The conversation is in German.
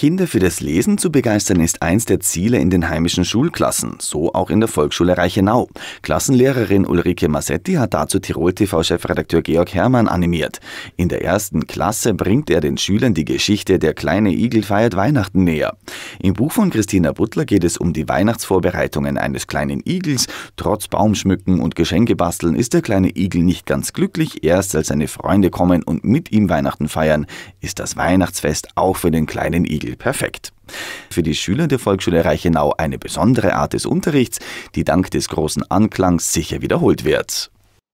Kinder für das Lesen zu begeistern ist eins der Ziele in den heimischen Schulklassen, so auch in der Volksschule Reichenau. Klassenlehrerin Ulrike Massetti hat dazu Tirol TV-Chefredakteur Georg Hermann animiert. In der ersten Klasse bringt er den Schülern die Geschichte Der kleine Igel feiert Weihnachten näher. Im Buch von Christina Butler geht es um die Weihnachtsvorbereitungen eines kleinen Igels. Trotz Baumschmücken und Geschenkebasteln ist der kleine Igel nicht ganz glücklich. Erst als seine Freunde kommen und mit ihm Weihnachten feiern, ist das Weihnachtsfest auch für den kleinen Igel perfekt. Für die Schüler der Volksschule Reichenau eine besondere Art des Unterrichts, die dank des großen Anklangs sicher wiederholt wird.